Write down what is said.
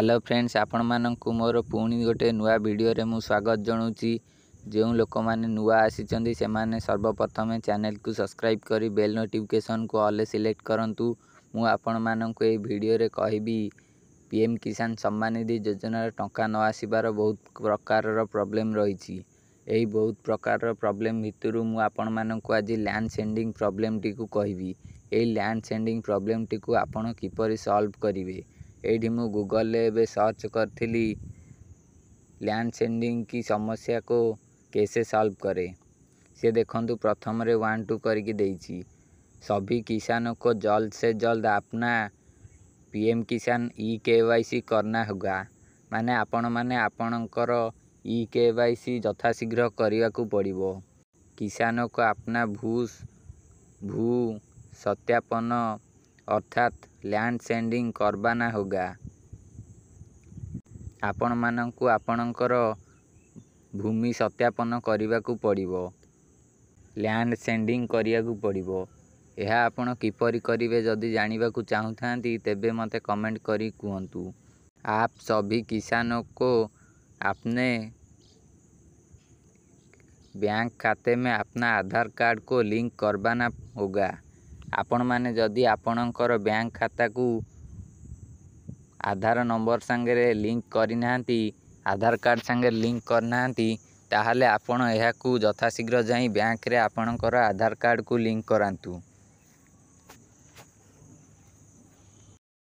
hello friends ଆପଣମାନଙ୍କୁ ମୋର ପୁଣି ଗୋଟେ ନୂଆ ଭିଡ଼ିଓରେ ମୁଁ ସ୍ୱାଗତ ଜଣାଉଛି ଯେଉଁ ଲୋକମାନେ ନୂଆ ଆସିଛନ୍ତି ସେମାନେ ସର୍ବପ୍ରଥମେ ଚ୍ୟାନେଲକୁ ସବସ୍କ୍ରାଇବ୍ କରି ବେଲ୍ ନୋଟିଫିକେସନ୍କୁ ଅଲ୍ରେ ସିଲେକ୍ଟ କରନ୍ତୁ ମୁଁ ଆପଣମାନଙ୍କୁ ଏହି ଭିଡ଼ିଓରେ କହିବି ପି ଏମ୍ କିଷାନ ସମ୍ମାନ ନିଧି ଯୋଜନାରେ ଟଙ୍କା ନ ଆସିବାର ବହୁତ ପ୍ରକାରର ପ୍ରୋବ୍ଲେମ୍ ରହିଛି ଏହି ବହୁତ ପ୍ରକାରର ପ୍ରୋବ୍ଲେମ୍ ଭିତରୁ ମୁଁ ଆପଣମାନଙ୍କୁ ଆଜି ଲ୍ୟାଣ୍ଡ ସେଣ୍ଡିଂ ପ୍ରୋବ୍ଲେମ୍ଟିକୁ କହିବି ଏହି ଲ୍ୟାଣ୍ଡ ସେଣ୍ଡିଂ ପ୍ରୋବ୍ଲେମ୍ଟିକୁ ଆପଣ କିପରି ସଲ୍ଭ କରିବେ ଏଇଠି ମୁଁ ଗୁଗଲ୍ରେ ଏବେ ସର୍ଚ୍ଚ କରିଥିଲି ଲ୍ୟାଣ୍ଡ ସେଣ୍ଡିଂ କି ସମସ୍ୟାକୁ କେସେ ସଲ୍ଭ କରେ ସେ ଦେଖନ୍ତୁ ପ୍ରଥମରେ ୱାନ୍ ଟୁ କରିକି ଦେଇଛି सभी किसानों को जल्द से जल्द अपना PM Kisan E K Y C କର୍ନା ହୁଗା ମାନେ ଆପଣମାନେ ଆପଣଙ୍କର ଇ କେ ୱାଇ ସି ଯଥାଶୀଘ୍ର କରିବାକୁ ପଡ଼ିବ କିଷାନକୁ ଆପନା ଭୂ ଭୂ ସତ୍ୟାପନ अर्थात लैंड सेंडिंग करवाना होगा आपण मानू आपणकर भूमि सत्यापन करने को पड़ो लैंड सेंडिंग पड़ो यह आपड़ किपर करेंगे जदि जानवाक चाहू था तेब मत कमेंट कर सभी किसान को आपने बैंक खाते में अपना आधार कार्ड को लिंक करवाना होगा ଆପଣମାନେ ଯଦି ଆପଣଙ୍କର ବ୍ୟାଙ୍କ ଖାତାକୁ ଆଧାର ନମ୍ବର ସାଙ୍ଗରେ ଲିଙ୍କ କରିନାହାନ୍ତି ଆଧାର କାର୍ଡ଼ ସାଙ୍ଗରେ ଲିଙ୍କ କରିନାହାନ୍ତି ତାହେଲେ ଆପଣ ଏହାକୁ ଯଥାଶୀଘ୍ର ଯାଇ ବ୍ୟାଙ୍କରେ ଆପଣଙ୍କର ଆଧାର କାର୍ଡ଼କୁ ଲିଙ୍କ କରାନ୍ତୁ